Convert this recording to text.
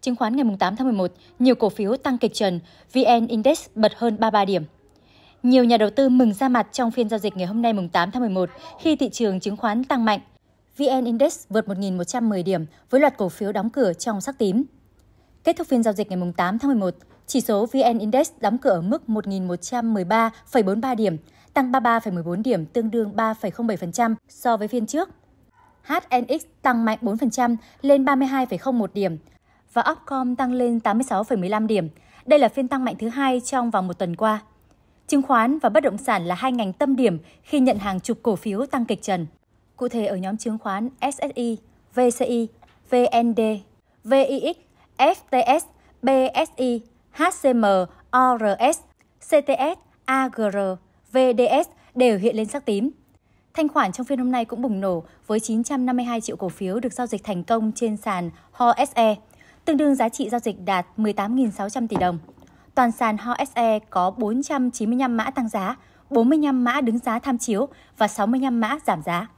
Chứng khoán ngày 8 tháng 11, nhiều cổ phiếu tăng kịch trần, VN Index bật hơn 33 điểm. Nhiều nhà đầu tư mừng ra mặt trong phiên giao dịch ngày hôm nay mùng 8 tháng 11 khi thị trường chứng khoán tăng mạnh. VN Index vượt 1.110 điểm với loạt cổ phiếu đóng cửa trong sắc tím. Kết thúc phiên giao dịch ngày 8 tháng 11, chỉ số VN Index đóng cửa ở mức 1.113,43 điểm, tăng 33,14 điểm tương đương 3,07% so với phiên trước. HNX tăng mạnh 4% lên 32,01 điểm, và Upcom tăng lên 86,15 điểm. Đây là phiên tăng mạnh thứ hai trong vòng một tuần qua. Chứng khoán và bất động sản là hai ngành tâm điểm khi nhận hàng chục cổ phiếu tăng kịch trần. Cụ thể ở nhóm chứng khoán SSI, VCI, VND, VIX, FTS, BSI, HCM, ORS, CTS, AGR, VDS đều hiện lên sắc tím. Thanh khoản trong phiên hôm nay cũng bùng nổ với 952 triệu cổ phiếu được giao dịch thành công trên sàn HOSE tương đương giá trị giao dịch đạt 18.600 tỷ đồng. Toàn sàn HOSE có 495 mã tăng giá, 45 mã đứng giá tham chiếu và 65 mã giảm giá.